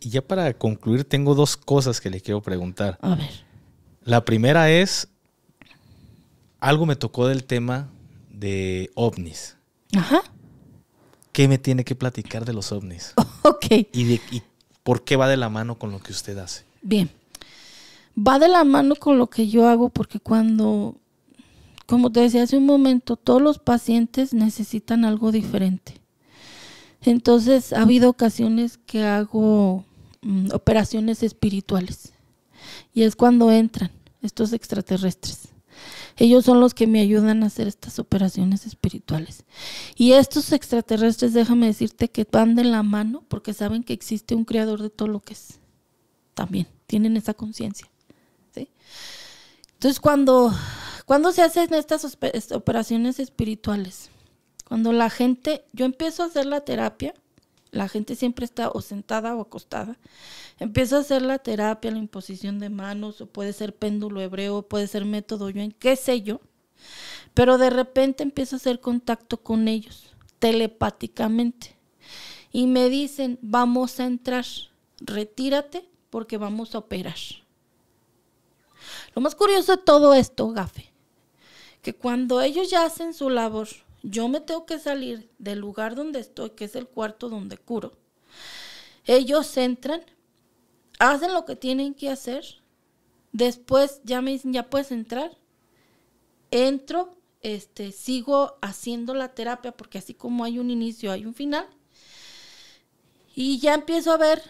Y ya para concluir, tengo dos cosas que le quiero preguntar. A ver. La primera es, algo me tocó del tema de ovnis. Ajá. ¿Qué me tiene que platicar de los ovnis? Ok. ¿Y, de, por qué va de la mano con lo que usted hace? Bien. Va de la mano con lo que yo hago porque cuando, como te decía hace un momento, todos los pacientes necesitan algo diferente. Entonces, ha habido ocasiones que hago Mm, operaciones espirituales. Y es cuando entran estos extraterrestres. Ellos son los que me ayudan a hacer estas operaciones espirituales. Y estos extraterrestres, déjame decirte que van de la mano porque saben que existe un creador de todo lo que es. También tienen esa conciencia. Entonces, cuando, cuando se hacen estas operaciones espirituales, cuando la gente, yo empiezo a hacer la terapia, la gente siempre está o sentada o acostada. empiezo a hacer la terapia, la imposición de manos, o puede ser péndulo hebreo, puede ser método yo, qué sé yo. Pero de repente empiezo a hacer contacto con ellos, telepáticamente. Y me dicen, vamos a entrar, retírate porque vamos a operar. Lo más curioso de todo esto, Gafe, que cuando ellos ya hacen su labor, yo me tengo que salir del lugar donde estoy, que es el cuarto donde curo. Ellos entran, hacen lo que tienen que hacer, después ya me dicen, ya puedes entrar. Entro, este, sigo haciendo la terapia, porque así como hay un inicio, hay un final. Y ya empiezo a ver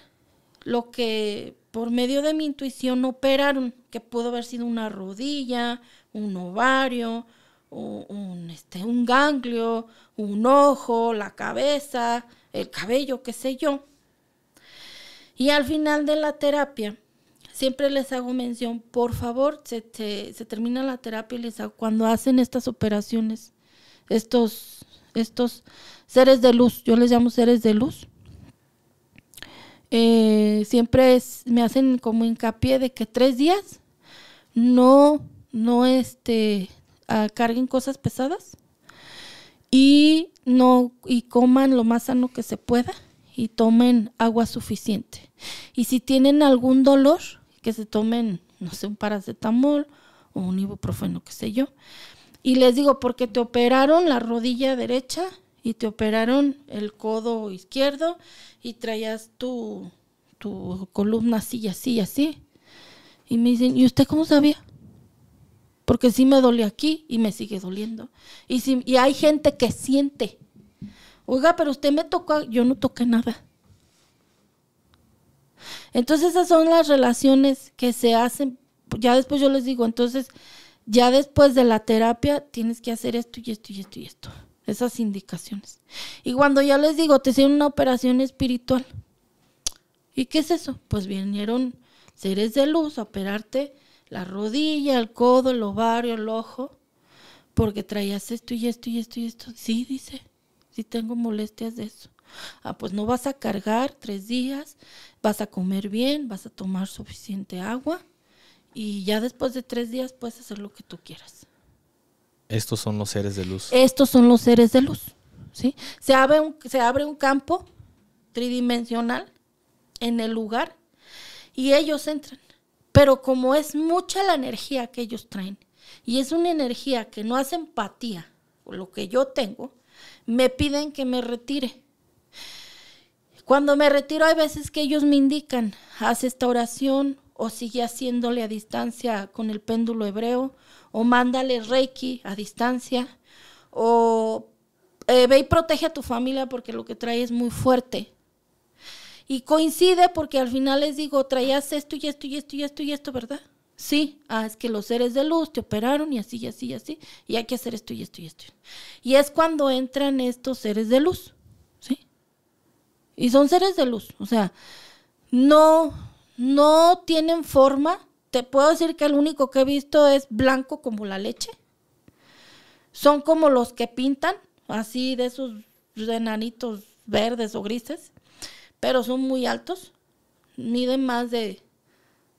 lo que por medio de mi intuición operaron, que pudo haber sido una rodilla, un ovario, un, este, un ganglio, un ojo, la cabeza, el cabello, qué sé yo. Y al final de la terapia, siempre les hago mención, por favor, se, termina la terapia y les hago, cuando hacen estas operaciones, estos, estos seres de luz, yo les llamo seres de luz, eh, siempre me hacen como hincapié de que tres días no, no, este, carguen cosas pesadas y no y coman lo más sano que se pueda y tomen agua suficiente. Y si tienen algún dolor, que se tomen, no sé, un paracetamol o un ibuprofeno, qué sé yo. Y les digo, porque te operaron la rodilla derecha y te operaron el codo izquierdo y traías tu, tu columna así, así, así. Y me dicen, ¿y usted cómo sabía? porque sí me dolió aquí y me sigue doliendo. Y, si, y hay gente que siente, oiga, pero usted me tocó, yo no toqué nada. Entonces esas son las relaciones que se hacen, ya después yo les digo, entonces ya después de la terapia tienes que hacer esto y esto y esto y esto, esas indicaciones. Y cuando ya les digo, te hicieron una operación espiritual. ¿Y qué es eso? Pues vinieron seres de luz a operarte la rodilla, el codo, el ovario, el ojo, porque traías esto y esto y esto y esto. Sí, dice, sí tengo molestias de eso. Ah, pues no vas a cargar tres días, vas a comer bien, vas a tomar suficiente agua y ya después de tres días puedes hacer lo que tú quieras. Estos son los seres de luz. Estos son los seres de luz. ¿sí? Se, abre se abre un campo tridimensional en el lugar y ellos entran. Pero como es mucha la energía que ellos traen y es una energía que no hace empatía con lo que yo tengo, me piden que me retire. Cuando me retiro hay veces que ellos me indican, haz esta oración o sigue haciéndole a distancia con el péndulo hebreo o mándale reiki a distancia o eh, ve y protege a tu familia porque lo que trae es muy fuerte. Y coincide porque al final les digo, traías esto y esto y esto y esto y esto, ¿verdad? Sí, ah, es que los seres de luz te operaron y así y así y así, y hay que hacer esto y esto y esto. Y es cuando entran estos seres de luz, ¿sí? Y son seres de luz, o sea, no, no tienen forma. Te puedo decir que el único que he visto es blanco como la leche. Son como los que pintan, así de esos enanitos verdes o grises pero son muy altos, miden más de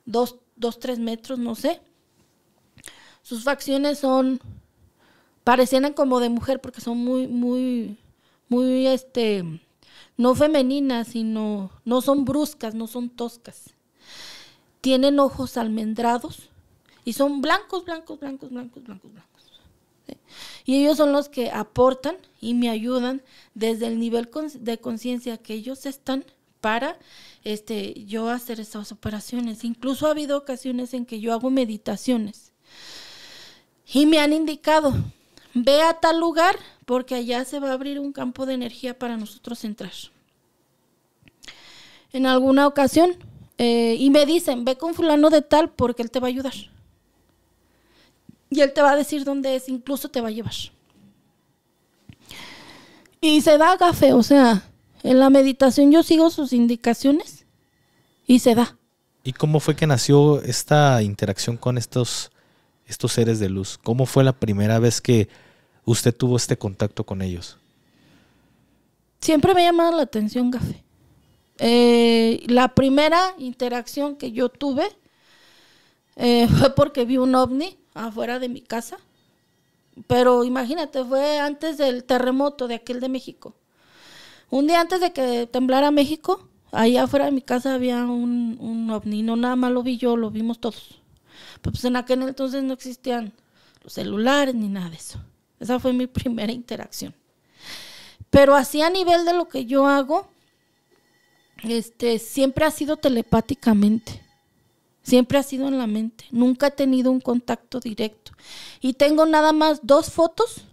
2, dos, 3 metros, no sé. Sus facciones son, parecieran como de mujer porque son muy, muy, muy, este, no femeninas, sino, no son bruscas, no son toscas. Tienen ojos almendrados y son blancos, blancos, blancos, blancos, blancos, blancos. Y ellos son los que aportan y me ayudan desde el nivel de conciencia que ellos están para este, yo hacer esas operaciones. Incluso ha habido ocasiones en que yo hago meditaciones y me han indicado, ve a tal lugar porque allá se va a abrir un campo de energía para nosotros entrar. En alguna ocasión, eh, y me dicen, ve con fulano de tal porque él te va a ayudar. Y Él te va a decir dónde es, incluso te va a llevar. Y se da Gafe, o sea, en la meditación yo sigo sus indicaciones y se da. ¿Y cómo fue que nació esta interacción con estos, estos seres de luz? ¿Cómo fue la primera vez que usted tuvo este contacto con ellos? Siempre me ha llamado la atención, Gafe. Eh, la primera interacción que yo tuve eh, fue porque vi un ovni afuera de mi casa. Pero imagínate, fue antes del terremoto de aquel de México. Un día antes de que temblara México, ahí afuera de mi casa había un, un ovni. No nada más lo vi yo, lo vimos todos. pues en aquel entonces no existían los celulares ni nada de eso. Esa fue mi primera interacción. Pero así a nivel de lo que yo hago, este, siempre ha sido telepáticamente. Siempre ha sido en la mente. Nunca he tenido un contacto directo. Y tengo nada más dos fotos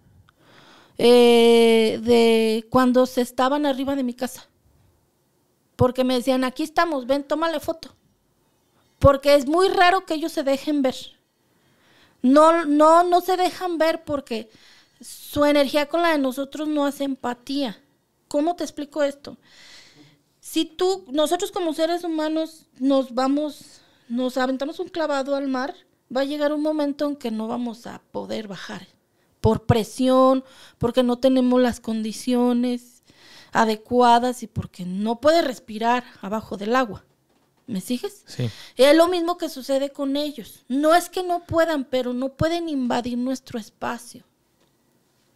eh, de cuando se estaban arriba de mi casa. Porque me decían, aquí estamos, ven, tómale foto. Porque es muy raro que ellos se dejen ver. No, no, no se dejan ver porque su energía con la de nosotros no hace empatía. ¿Cómo te explico esto? Si tú, nosotros como seres humanos nos vamos nos aventamos un clavado al mar, va a llegar un momento en que no vamos a poder bajar por presión, porque no tenemos las condiciones adecuadas y porque no puede respirar abajo del agua. ¿Me sigues? Sí. Es lo mismo que sucede con ellos. No es que no puedan, pero no pueden invadir nuestro espacio.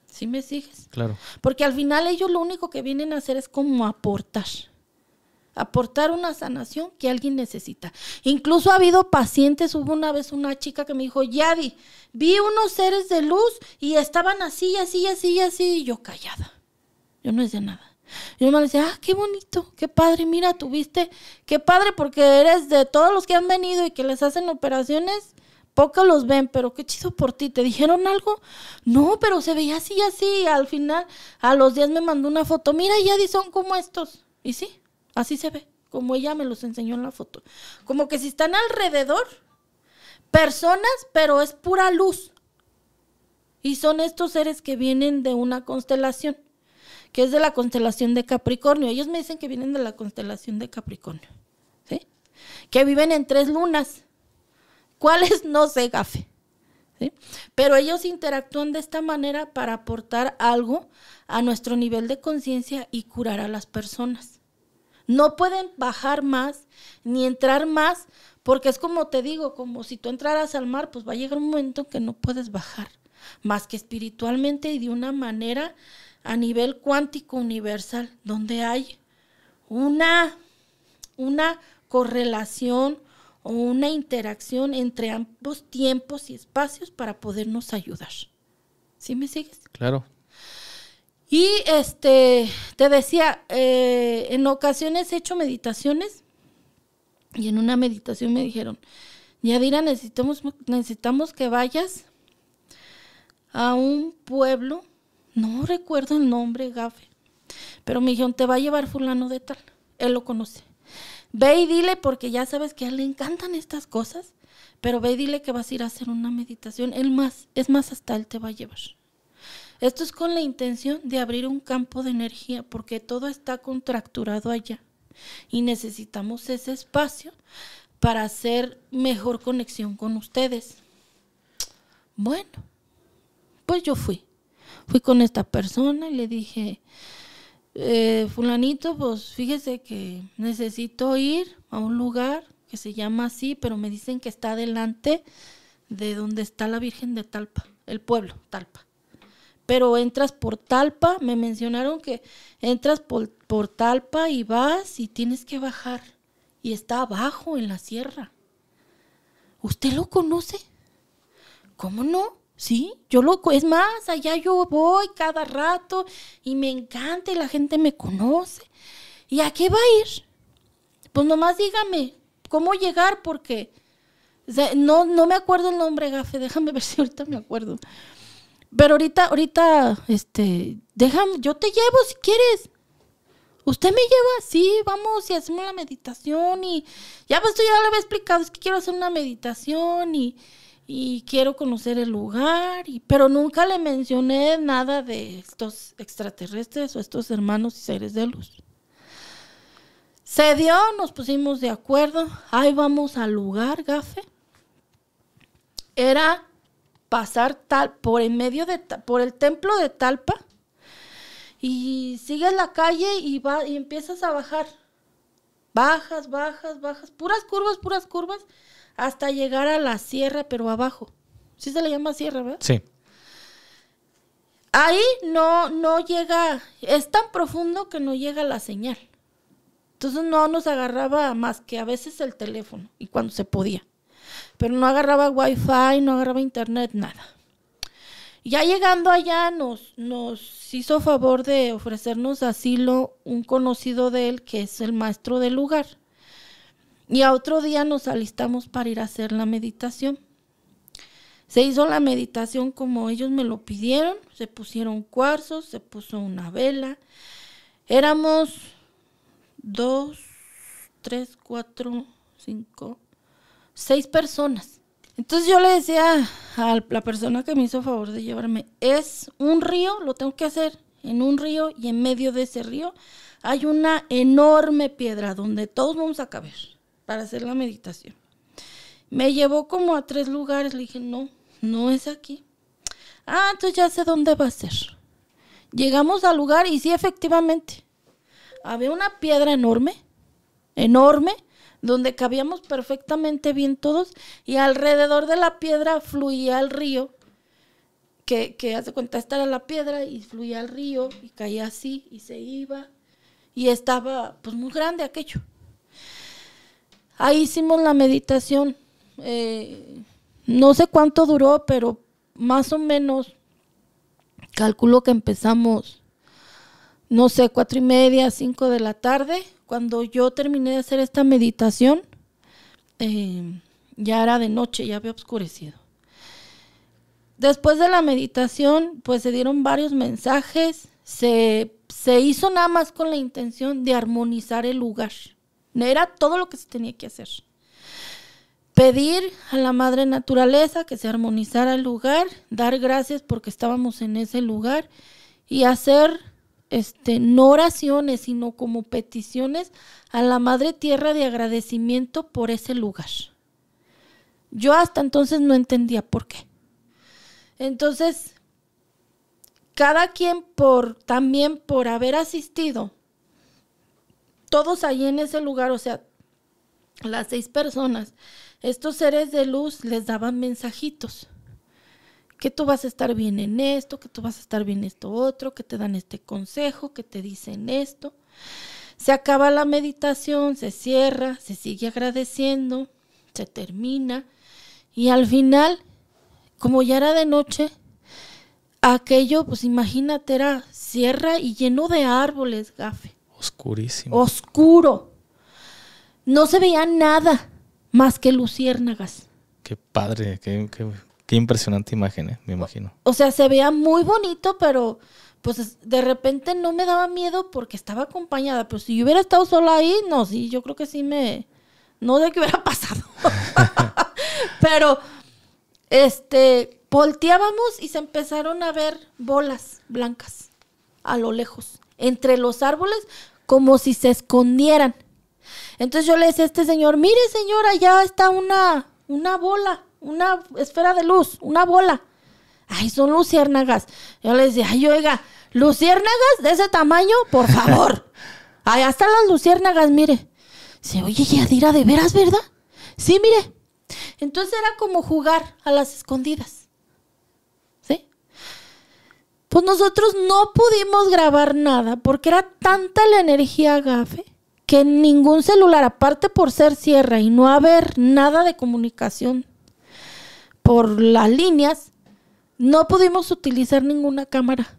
¿Sí me sigues? Claro. Porque al final ellos lo único que vienen a hacer es como aportar aportar una sanación que alguien necesita. Incluso ha habido pacientes, hubo una vez una chica que me dijo, Yadi, vi unos seres de luz y estaban así, así, así, así, y yo callada. Yo no decía nada. Yo me decía, ah, qué bonito, qué padre, mira, tuviste, qué padre, porque eres de todos los que han venido y que les hacen operaciones, pocos los ven, pero qué chido por ti. ¿Te dijeron algo? No, pero se veía así, así. Al final, a los días me mandó una foto, mira, Yadi, son como estos. Y sí, Así se ve, como ella me los enseñó en la foto. Como que si están alrededor personas, pero es pura luz. Y son estos seres que vienen de una constelación, que es de la constelación de Capricornio. Ellos me dicen que vienen de la constelación de Capricornio, ¿sí? Que viven en tres lunas. ¿Cuáles? No sé, gafe. ¿sí? Pero ellos interactúan de esta manera para aportar algo a nuestro nivel de conciencia y curar a las personas. No pueden bajar más ni entrar más, porque es como te digo, como si tú entraras al mar, pues va a llegar un momento que no puedes bajar, más que espiritualmente y de una manera a nivel cuántico universal, donde hay una, una correlación o una interacción entre ambos tiempos y espacios para podernos ayudar. ¿Sí me sigues? Claro. Y este, te decía, eh, en ocasiones he hecho meditaciones y en una meditación me dijeron, Yadira, necesitamos, necesitamos que vayas a un pueblo, no recuerdo el nombre, Gafe, pero me dijeron, te va a llevar fulano de tal, él lo conoce. Ve y dile, porque ya sabes que a él le encantan estas cosas, pero ve y dile que vas a ir a hacer una meditación, él más, es más, hasta él te va a llevar. Esto es con la intención de abrir un campo de energía porque todo está contracturado allá y necesitamos ese espacio para hacer mejor conexión con ustedes. Bueno, pues yo fui. Fui con esta persona y le dije, eh, fulanito, pues fíjese que necesito ir a un lugar que se llama así, pero me dicen que está delante de donde está la Virgen de Talpa, el pueblo Talpa pero entras por Talpa, me mencionaron que entras por, Talpa y vas y tienes que bajar. Y está abajo en la sierra. ¿Usted lo conoce? ¿Cómo no? Sí, yo lo es más, allá yo voy cada rato y me encanta y la gente me conoce. ¿Y a qué va a ir? Pues nomás dígame cómo llegar porque no, no me acuerdo el nombre, gafe, déjame ver si ahorita me acuerdo. Pero ahorita, ahorita, este, déjame, yo te llevo si quieres. ¿Usted me lleva? Sí, vamos y hacemos la meditación y ya pues tú ya le había explicado, es que quiero hacer una meditación y, y quiero conocer el lugar, y, pero nunca le mencioné nada de estos extraterrestres o estos hermanos y seres de luz. Se dio, nos pusimos de acuerdo, ahí vamos al lugar, gafe. Era pasar tal, por en medio de, por el templo de Talpa, y sigues la calle y, va, y empiezas a bajar. Bajas, bajas, bajas, puras curvas, puras curvas, hasta llegar a la sierra, pero abajo. Sí se le llama sierra, ¿verdad? Sí. Ahí no, no llega, es tan profundo que no llega la señal. Entonces no nos agarraba más que a veces el teléfono y cuando se podía pero no agarraba wifi, no agarraba internet, nada. Ya llegando allá nos, nos hizo favor de ofrecernos asilo un conocido de él que es el maestro del lugar. Y a otro día nos alistamos para ir a hacer la meditación. Se hizo la meditación como ellos me lo pidieron, se pusieron cuarzos, se puso una vela. Éramos dos, tres, cuatro, cinco, seis personas. Entonces yo le decía a la persona que me hizo favor de llevarme, es un río, lo tengo que hacer en un río y en medio de ese río hay una enorme piedra donde todos vamos a caber para hacer la meditación. Me llevó como a tres lugares, le dije, no, no es aquí. Ah, entonces ya sé dónde va a ser. Llegamos al lugar y sí, efectivamente, había una piedra enorme, enorme, donde cabíamos perfectamente bien todos y alrededor de la piedra fluía el río, que, hace cuenta, esta la piedra y fluía el río y caía así y se iba y estaba pues muy grande aquello. Ahí hicimos la meditación, eh, no sé cuánto duró, pero más o menos calculo que empezamos, no sé, cuatro y media, cinco de la tarde, cuando yo terminé de hacer esta meditación, eh, ya era de noche, ya había oscurecido. Después de la meditación, pues se dieron varios mensajes, se, se hizo nada más con la intención de armonizar el lugar. Era todo lo que se tenía que hacer. Pedir a la madre naturaleza que se armonizara el lugar, dar gracias porque estábamos en ese lugar y hacer este, no oraciones, sino como peticiones a la Madre Tierra de agradecimiento por ese lugar. Yo hasta entonces no entendía por qué. Entonces, cada quien por también por haber asistido, todos ahí en ese lugar, o sea, las seis personas, estos seres de luz les daban mensajitos que tú vas a estar bien en esto, que tú vas a estar bien en esto otro, que te dan este consejo, que te dicen esto. Se acaba la meditación, se cierra, se sigue agradeciendo, se termina y al final, como ya era de noche, aquello, pues imagínate, era sierra y lleno de árboles, gafe. Oscurísimo. Oscuro. No se veía nada más que luciérnagas. Qué padre, qué, Qué impresionante imagen, me imagino. O sea, se veía muy bonito, pero pues de repente no me daba miedo porque estaba acompañada. Pero si yo hubiera estado sola ahí, no, sí, yo creo que sí me... No sé qué hubiera pasado. pero, este, volteábamos y se empezaron a ver bolas blancas a lo lejos, entre los árboles, como si se escondieran. Entonces yo le decía a este señor, mire señora, ya está una, una bola una esfera de luz, una bola. Ay, son luciérnagas. Yo les decía, ay, oiga, luciérnagas de ese tamaño, por favor. Ay, hasta las luciérnagas, mire. Se oye, Yadira, de veras, ¿verdad? Sí, mire. Entonces era como jugar a las escondidas. ¿Sí? Pues nosotros no pudimos grabar nada porque era tanta la energía gafe que ningún celular, aparte por ser sierra y no haber nada de comunicación por las líneas, no pudimos utilizar ninguna cámara.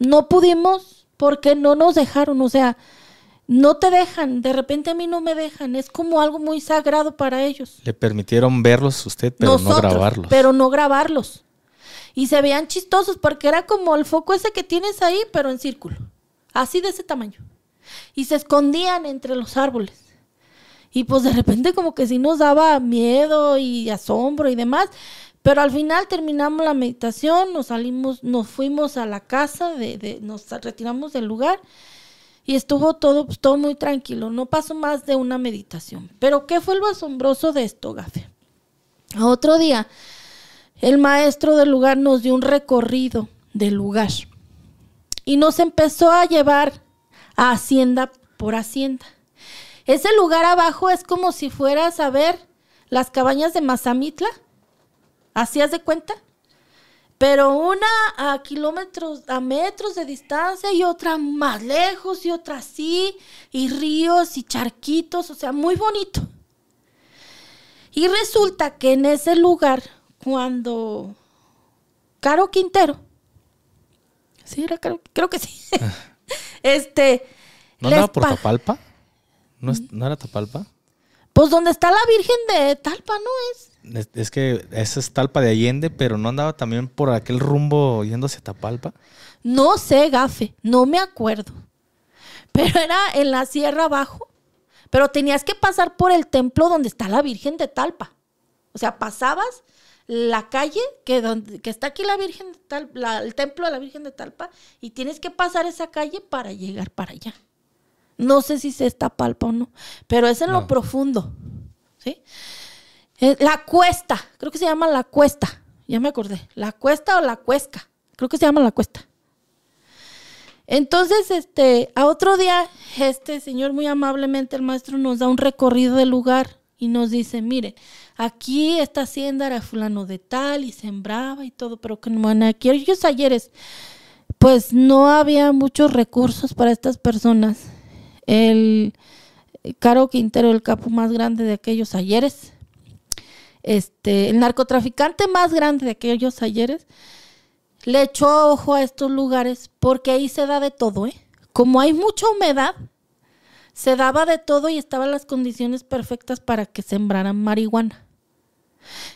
No pudimos porque no nos dejaron, o sea, no te dejan, de repente a mí no me dejan, es como algo muy sagrado para ellos. Le permitieron verlos usted, pero no grabarlos. Pero no grabarlos. Y se veían chistosos porque era como el foco ese que tienes ahí, pero en círculo, así de ese tamaño. Y se escondían entre los árboles. Y pues de repente como que si nos daba miedo y asombro y demás. Pero al final terminamos la meditación, nos salimos, nos fuimos a la casa, de, nos retiramos del lugar y estuvo todo, pues, todo muy tranquilo. No pasó más de una meditación. Pero ¿qué fue lo asombroso de esto, Gafe? Otro día, el maestro del lugar nos dio un recorrido del lugar y nos empezó a llevar a hacienda por hacienda. Ese lugar abajo es como si fueras a ver las cabañas de Mazamitla hacías de cuenta. Pero una a kilómetros, a metros de distancia y otra más lejos y otra así, y ríos y charquitos, o sea, muy bonito. Y resulta que en ese lugar, cuando Caro Quintero, sí, era creo que sí, este... ¿No andaba por Tapalpa? ¿No, es, ¿No era Tapalpa? Pues donde está la Virgen de Talpa, ¿no es? es, que esa es Talpa de Allende, pero no andaba también por aquel rumbo yendo hacia Tapalpa. No sé, gafe, no me acuerdo. Pero era en la sierra abajo, pero tenías que pasar por el templo donde está la Virgen de Talpa. O sea, pasabas la calle que, donde, que está aquí la Virgen el templo de la Virgen de Talpa, y tienes que pasar esa calle para llegar para allá. No sé si se está palpa o no, pero es en lo profundo. ¿Sí? Eh, la cuesta, creo que se llama la cuesta, ya me acordé, la cuesta o la cuesca, creo que se llama la cuesta. Entonces, este, a otro día, este señor muy amablemente, el maestro, nos da un recorrido del lugar y nos dice, mire, aquí esta hacienda era fulano de tal y sembraba y todo, pero que no van aquí Ellos ayeres, pues no había muchos recursos para estas personas. El eh, Caro Quintero, el capo más grande de aquellos ayeres, este, el narcotraficante más grande de aquellos ayeres, le echó ojo a estos lugares porque ahí se da de todo, ¿eh? Como hay mucha humedad, se daba de todo y estaban las condiciones perfectas para que sembraran marihuana.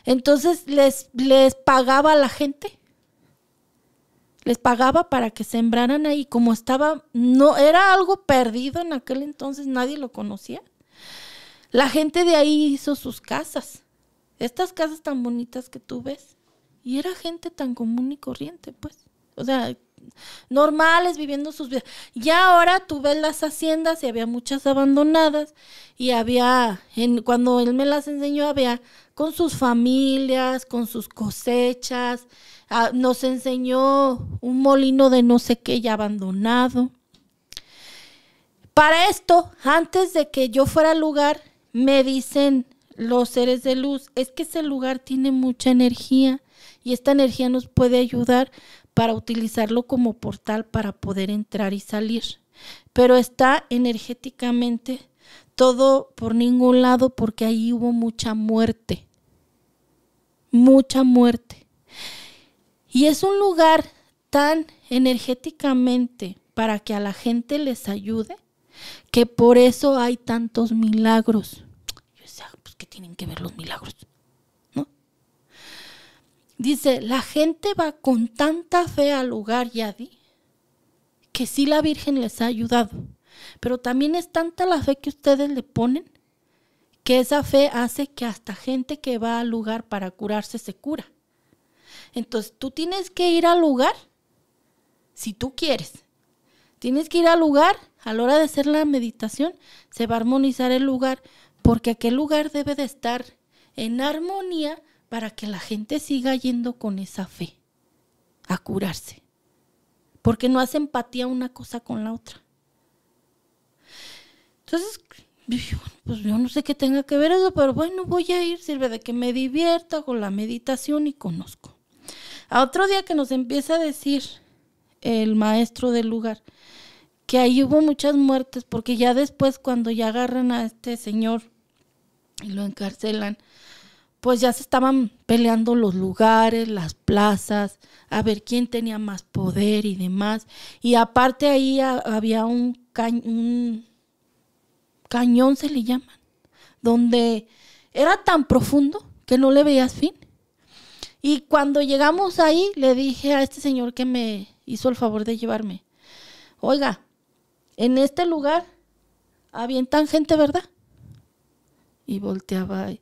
Entonces les, les pagaba a la gente les pagaba para que sembraran ahí, como estaba, no era algo perdido en aquel entonces, nadie lo conocía. La gente de ahí hizo sus casas estas casas tan bonitas que tú ves, y era gente tan común y corriente, pues. O sea, normales viviendo sus vidas. Ya ahora tú ves las haciendas y había muchas abandonadas y había, cuando él me las enseñó, había con sus familias, con sus cosechas, ah, nos enseñó un molino de no sé qué ya abandonado. Para esto, antes de que yo fuera al lugar, me dicen los seres de luz, es que ese lugar tiene mucha energía y esta energía nos puede ayudar para utilizarlo como portal para poder entrar y salir. Pero está energéticamente todo por ningún lado porque ahí hubo mucha muerte, mucha muerte. Y es un lugar tan energéticamente para que a la gente les ayude que por eso hay tantos milagros tienen que ver los milagros. ¿no? Dice, la gente va con tanta fe al lugar Yadi que sí la Virgen les ha ayudado, pero también es tanta la fe que ustedes le ponen que esa fe hace que hasta gente que va al lugar para curarse se cura. Entonces tú tienes que ir al lugar si tú quieres. Tienes que ir al lugar, a la hora de hacer la meditación, se va a armonizar el lugar porque aquel lugar debe de estar en armonía para que la gente siga yendo con esa fe a curarse, porque no hace empatía una cosa con la otra. Entonces, pues yo no sé qué tenga que ver eso, pero bueno, voy a ir, sirve de que me divierta con la meditación y conozco. A otro día que nos empieza a decir el maestro del lugar, que ahí hubo muchas muertes, porque ya después cuando ya agarran a este señor y lo encarcelan, pues ya se estaban peleando los lugares, las plazas, a ver quién tenía más poder y demás. Y aparte ahí había un, un, cañón, se le llaman, donde era tan profundo que no le veías fin. Y cuando llegamos ahí, le dije a este señor que me hizo el favor de llevarme, oiga, en este lugar avientan gente, ¿verdad? y volteaba. Y,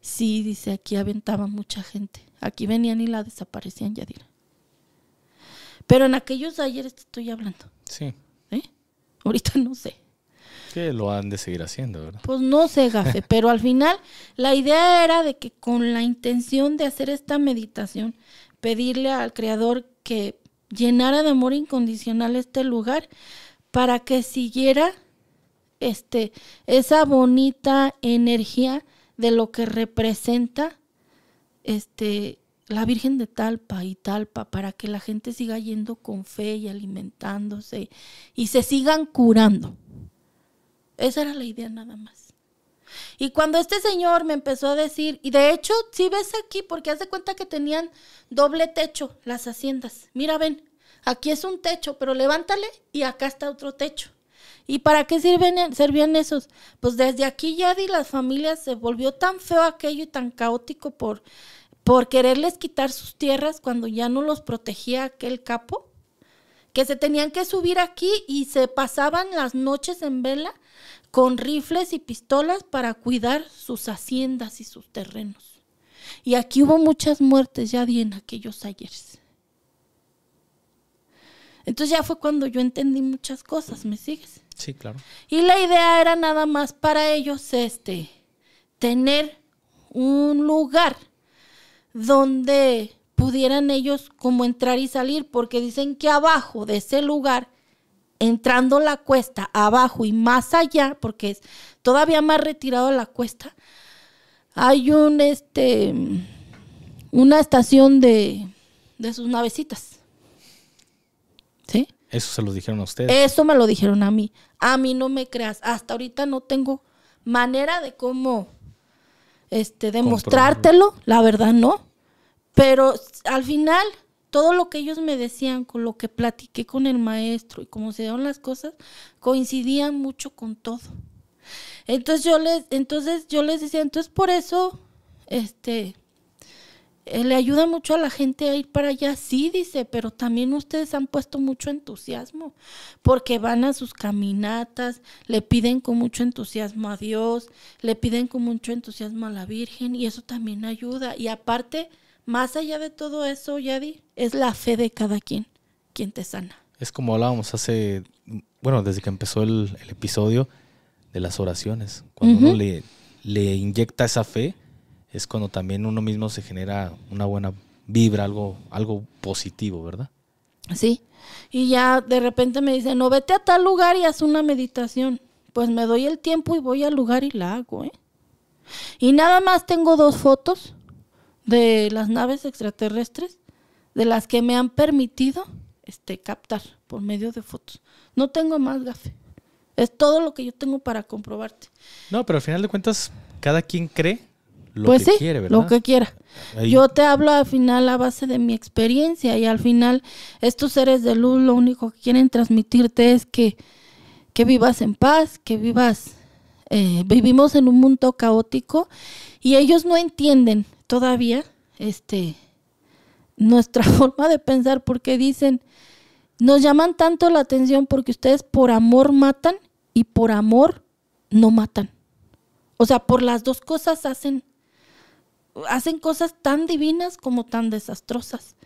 sí, dice, aquí aventaba mucha gente. Aquí venían y la desaparecían, ya Yadira. Pero en aquellos ayeres estoy hablando. Sí. ¿Eh? Ahorita no sé. Que lo han de seguir haciendo, ¿verdad? Pues no sé, Gafe, pero al final la idea era de que con la intención de hacer esta meditación, pedirle al Creador que llenara de amor incondicional este lugar para que siguiera este, esa bonita energía de lo que representa este, la Virgen de Talpa y Talpa para que la gente siga yendo con fe y alimentándose y se sigan curando. Esa era la idea nada más. Y cuando este señor me empezó a decir, y de hecho, si ves aquí, porque haz de cuenta que tenían doble techo las haciendas. Mira, ven, aquí es un techo, pero levántale y acá está otro techo. ¿Y para qué sirven, servían esos? Pues desde aquí ya de las familias se volvió tan feo aquello y tan caótico por, por quererles quitar sus tierras cuando ya no los protegía aquel capo, que se tenían que subir aquí y se pasaban las noches en vela con rifles y pistolas para cuidar sus haciendas y sus terrenos. Y aquí hubo muchas muertes ya en aquellos ayeres. Entonces ya fue cuando yo entendí muchas cosas, ¿me sigues? Sí, claro. Y la idea era nada más para ellos este tener un lugar donde pudieran ellos como entrar y salir, porque dicen que abajo de ese lugar, entrando la cuesta, abajo y más allá, porque es todavía más retirado la cuesta, hay un este una estación de, de sus navecitas. ¿Sí? Eso se lo dijeron a ustedes. Eso me lo dijeron a mí. A mí no me creas. Hasta ahorita no tengo manera de cómo este, demostrártelo. La verdad no. Pero al final, todo lo que ellos me decían, con lo que platiqué con el maestro y cómo se dieron las cosas, coincidían mucho con todo. Entonces yo les, entonces yo les decía, entonces por eso, este, eh, le ayuda mucho a la gente a ir para allá, sí, dice, pero también ustedes han puesto mucho entusiasmo, porque van a sus caminatas, le piden con mucho entusiasmo a Dios, le piden con mucho entusiasmo a la Virgen, y eso también ayuda. Y aparte, más allá de todo eso, Yadi, es la fe de cada quien quien te sana. Es como hablábamos hace, bueno, desde que empezó el, episodio de las oraciones, cuando uno le inyecta esa fe es cuando también uno mismo se genera una buena vibra, algo, algo positivo, ¿verdad? Sí. Y ya de repente me dicen, no, vete a tal lugar y haz una meditación. Pues me doy el tiempo y voy al lugar y la hago, ¿eh? Y nada más tengo dos fotos de las naves extraterrestres, de las que me han permitido este, captar por medio de fotos. No tengo más gafe. Es todo lo que yo tengo para comprobarte. No, pero al final de cuentas, cada quien cree lo pues Lo que quiera. Yo te hablo al final a base de mi experiencia y al final estos seres de luz lo único que quieren transmitirte es que, que vivas en paz, que vivas, eh, vivimos en un mundo caótico y ellos no entienden todavía este, nuestra forma de pensar porque dicen, nos llaman tanto la atención porque ustedes por amor matan y por amor no matan. O sea, por las dos cosas hacen hacen cosas tan divinas como tan desastrosas.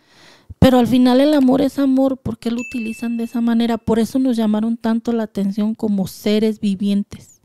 Pero al final el amor es amor, porque lo utilizan de esa manera? Por eso nos llamaron tanto la atención como seres vivientes.